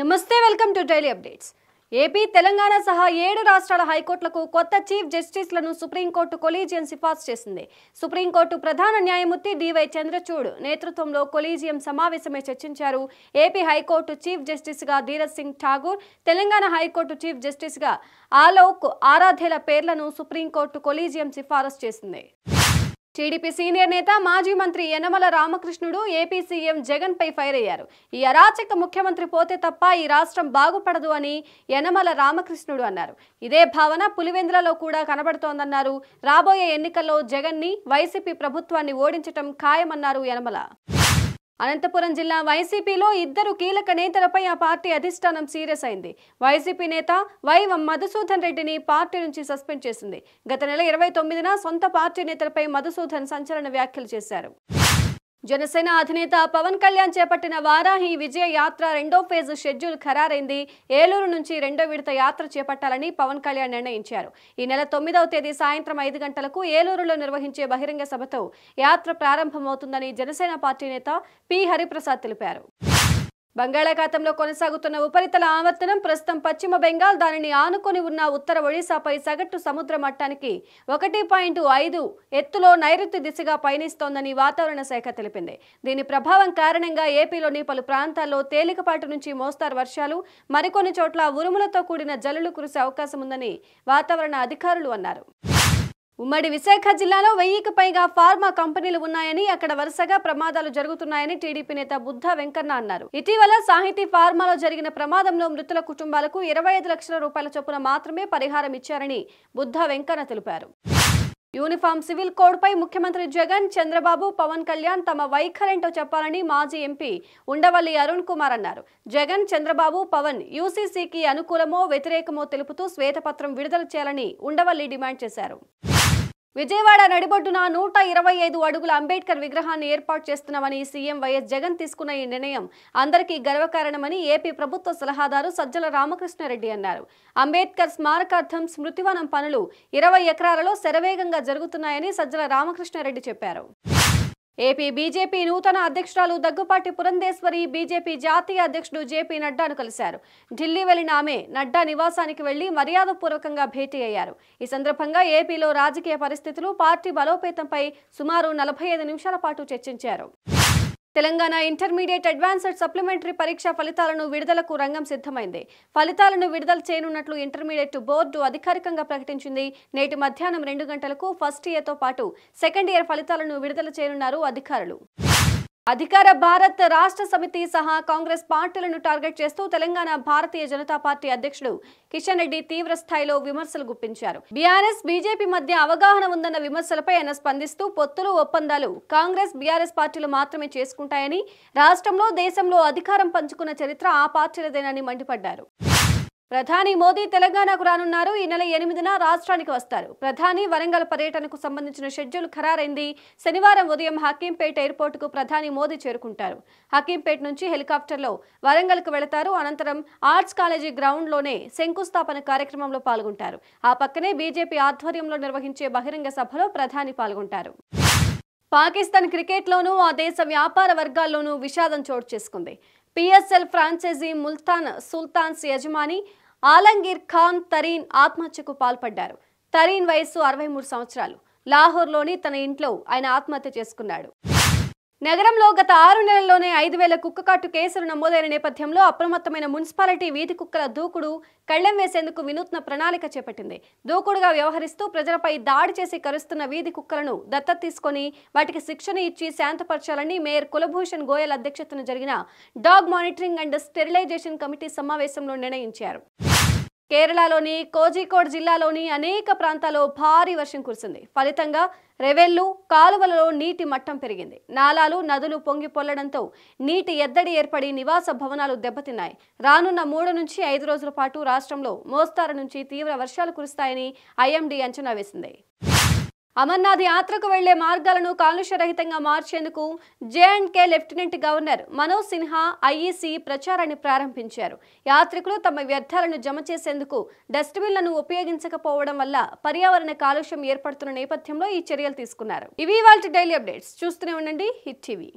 నమస్తే welcome to daily updates AP Telangana సహా ఏడు రాష్ట్రాల హైకోర్టులకు కొత్త చీఫ్ జస్టిస్లను సుప్రీంకోర్టు కొలీజియం సిఫార్సు చేసింది సుప్రీంకోర్టు ప్రధాన న్యాయమూర్తి డివై చంద్రచూడ్ నేతృత్వంలో కొలీజియం సమావేశమై చర్చించారు ఏపీ హైకోర్టు చీఫ్ జస్టిస్గా ధీరజ్ సింగ్ ఠాగూర్ తెలంగాణ హైకోర్టు చీఫ్ జస్టిస్గా ఆలోక్ ఆరాధ్యల పేర్లను సుప్రీంకోర్టు కొలీజియం సిఫారసు చేసింది టీడీపీ సీనియర్ నేత మాజీ మంత్రి యనమల రామకృష్ణుడు ఏపీ సీఎం జగన్ పై ఫైర్ అయ్యారు ఈ అరాచక ముఖ్యమంత్రి పోతే తప్ప ఈ రాష్ట్రం బాగుపడదు అని యనమల రామకృష్ణుడు అన్నారు ఇదే భావన పులివెందులలో కూడా కనబడుతోందన్నారు రాబోయే ఎన్నికల్లో జగన్ ని వైసీపీ ప్రభుత్వాన్ని ఓడించటం ఖాయమన్నారు యనమల అనంతపురం జిల్లా వైసీపీలో ఇద్దరు కీలక నేతలపై ఆ పార్టీ అధిష్టానం సీరియస్ అయింది వైసీపీ నేత వై మధుసూదన్ రెడ్డిని పార్టీ నుంచి సస్పెండ్ చేసింది గత నెల ఇరవై తొమ్మిదిన సొంత పార్టీ నేతలపై మధుసూదన్ సంచలన వ్యాఖ్యలు చేశారు జనసేన అధినేత పవన్ కళ్యాణ్ చేపట్టిన వారాహి విజయ యాత్ర రెండో ఫేజ్ షెడ్యూల్ ఖరారైంది ఏలూరు నుంచి రెండో విడత యాత్ర చేపట్టాలని పవన్ కళ్యాణ్ నిర్ణయించారు ఈ నెల తొమ్మిదవ తేదీ సాయంత్రం ఐదు గంటలకు ఏలూరులో నిర్వహించే బహిరంగ సభతో యాత్ర ప్రారంభమవుతుందని జనసేన పార్టీ నేత పి హరిప్రసాద్ తెలిపారు బంగాళాఖాతంలో కొనసాగుతున్న ఉపరితల ఆవర్తనం ప్రస్తుతం పశ్చిమ బెంగాల్ దానిని ఆనుకొని ఉన్న ఉత్తర ఒడిశాపై సగటు సముద్ర మట్టానికి ఒకటి పాయింట్ ఐదు ఎత్తులో నైరుతి దిశగా పయనిస్తోందని వాతావరణ శాఖ తెలిపింది దీని ప్రభావం కారణంగా ఏపీలోని పలు ప్రాంతాల్లో తేలికపాటి నుంచి మోస్తారు వర్షాలు మరికొన్ని చోట్ల ఉరుములతో కూడిన జల్లులు కురిసే అవకాశం ఉందని వాతావరణ అధికారులు అన్నారు ఉమ్మడి విశాఖ జిల్లాలో వెయ్యికి పైగా ఫార్మా కంపెనీలు ఉన్నాయని అక్కడ వరుసగా ప్రమాదాలు జరుగుతున్నాయని టీడీపీ నేత బుద్ధ వెంకన్న అన్నారు ఇటీవల సాహితీ ఫార్మాలో జరిగిన ప్రమాదంలో మృతుల కుటుంబాలకు ఇరవై ఐదు లక్షల రూపాయల చొప్పున మాత్రమే పరిహారం ఇచ్చారని బుద్ధ వెంకన్న తెలిపారు యూనిఫామ్ సివిల్ కోడ్పై ముఖ్యమంత్రి జగన్ చంద్రబాబు పవన్ కళ్యాణ్ తమ వైఖరేంటో చెప్పాలని మాజీ ఎంపీ ఉండవల్లి అరుణ్ కుమార్ అన్నారు జగన్ చంద్రబాబు పవన్ యూసీసీకి అనుకూలమో వ్యతిరేకమో తెలుపుతూ శ్వేతపత్రం విడుదల చేయాలని ఉండవల్లి డిమాండ్ చేశారు విజయవాడ నడిబొడ్డున నూట ఇరవై ఐదు అడుగుల అంబేద్కర్ విగ్రహాన్ని ఏర్పాటు చేస్తున్నామని సీఎం వైఎస్ జగన్ తీసుకున్న ఈ నిర్ణయం అందరికీ గర్వకారణమని ఏపీ ప్రభుత్వ సలహాదారు సజ్జల రామకృష్ణారెడ్డి అన్నారు అంబేద్కర్ స్మారకార్థం స్మృతివనం పనులు ఇరవై ఎకరాలలో శరవేగంగా జరుగుతున్నాయని సజ్జల రామకృష్ణారెడ్డి చెప్పారు ఏపీ బీజేపీ నూతన అధ్యక్షురాలు దగ్గుపాటి పురంధేశ్వరి బీజేపీ జాతీయ అధ్యక్షుడు జేపీ నడ్డాను కలిశారు ఢిల్లీ వెళ్లిన ఆమె నడ్డా నివాసానికి వెళ్లి మర్యాదపూర్వకంగా భేటీ అయ్యారు ఈ సందర్భంగా ఏపీలో రాజకీయ పరిస్థితులు పార్టీ బలోపేతంపై సుమారు నలభై నిమిషాల పాటు చర్చించారు తెలంగాణ ఇంటర్మీడియట్ అడ్వాన్స్డ్ సప్లిమెంటరీ పరీక్ష ఫలితాలను విడుదలకు రంగం సిద్ధమైంది ఫలితాలను విడుదల చేయనున్నట్లు ఇంటర్మీడియట్ బోర్డు అధికారికంగా ప్రకటించింది నేటి మధ్యాహ్నం రెండు గంటలకు ఫస్ట్ ఇయర్తో పాటు సెకండ్ ఇయర్ ఫలితాలను విడుదల చేయనున్నారు అధికారులు అధికార భారత్ రాష్ట్ర సమితి సహా కాంగ్రెస్ పార్టీలను టార్గెట్ చేస్తూ తెలంగాణ భారతీయ జనతా పార్టీ అధ్యక్షుడు కిషన్ రెడ్డి తీవ్ర స్థాయిలో విమర్శలు గుప్పించారు బీఆర్ఎస్ బీజేపీ మధ్య అవగాహన ఉందన్న విమర్శలపై ఆయన స్పందిస్తూ పొత్తులు ఒప్పందాలు కాంగ్రెస్ బీఆర్ఎస్ పార్టీలు మాత్రమే చేసుకుంటాయని రాష్ట్రంలో దేశంలో అధికారం పంచుకున్న చరిత్ర ఆ పార్టీలదేనని మండిపడ్డారు ప్రధాని మోదీ తెలంగాణకు రానున్నారు ఈ నెల ఎనిమిదిన రాష్ట్రానికి వస్తారు ప్రధాని వరంగల్ పర్యటనకు సంబంధించిన షెడ్యూల్ ఖరారైంది శనివారం ఉదయం హకీంపేట ఎయిర్పోర్టుకు ప్రధాని మోదీ చేరుకుంటారు హకీంపేట్ నుంచి హెలికాప్టర్లో వరంగల్కు వెళతారు అనంతరం ఆర్ట్స్ కాలేజీ గ్రౌండ్లోనే శంకుస్థాపన కార్యక్రమంలో పాల్గొంటారు ఆ పక్కనే బీజేపీ ఆధ్వర్యంలో నిర్వహించే బహిరంగ సభలో ప్రధాని పాల్గొంటారు పాకిస్తాన్ క్రికెట్లోనూ ఆ దేశ వ్యాపార వర్గాల్లోనూ విషాదం చోటు చేసుకుంది పిఎస్ఎల్ ఫ్రాంచైజీ ముల్తాన్ సుల్తాన్స్ యజమాని ఆలంగీర్ ఖాన్ తరీన్ ఆత్మహత్యకు పాల్పడ్డారు తరీన్ వయస్సు అరవై మూడు సంవత్సరాలు లాహోర్లోని తన ఇంట్లో ఆయన ఆత్మహత్య చేసుకున్నాడు నగరంలో గత ఆరు నెలల్లోనే ఐదు వేల కుక్కకాటు కేసులు నమోదైన నేపథ్యంలో అప్రమత్తమైన మున్సిపాలిటీ వీధి కుక్కల దూకుడు కళ్లెం వేసేందుకు వినూత్న ప్రణాళిక చేపట్టింది దూకుడుగా వ్యవహరిస్తూ ప్రజలపై దాడి చేసి కరుస్తున్న వీధి కుక్కలను దత్తత తీసుకొని వాటికి శిక్షణ ఇచ్చి శాంతపరచాలని మేయర్ కులభూషణ్ గోయల్ అధ్యక్షతన జరిగిన dog monitoring and sterilization committee సమావేశంలో నిర్ణయించారు కేరళలోని కోజికోడ్ జిల్లాలోని అనేక ప్రాంతాల్లో భారీ వర్షం కురిసింది ఫలితంగా రెవెళ్లు కాలువలలో నీటి మట్టం పెరిగింది నాలాలు నదులు పొంగి పొల్లడంతో నీటి ఎద్దడి ఏర్పడి నివాస భవనాలు దెబ్బతిన్నాయి రానున్న మూడు నుంచి ఐదు రోజుల పాటు రాష్ట్రంలో మోస్తారు నుంచి తీవ్ర వర్షాలు కురుస్తాయని ఐఎండీ అంచనా వేసింది అమర్నాథ్ యాత్రకు వెళ్లే మార్గాలను కాలుష్యరహితంగా మార్చేందుకు J and K lieutenant governor Manoj Sinha IEC ప్రచారాన్ని ప్రారంభించారు యాత్రికులు తమ వ్యర్థాలను జమ చేసేందుకు డస్ట్బిన్లను ఉపయోగించకపోవడం వల్ల పర్యావరణ కాలుష్యం ఏర్పడుతున్న నేపథ్యంలో ఈ చర్యలు తీసుకున్నారు ఇవి వాళ్ళ డైలీ అప్డేట్స్ చూస్తూనే ఉండండి హిట్ టీవీ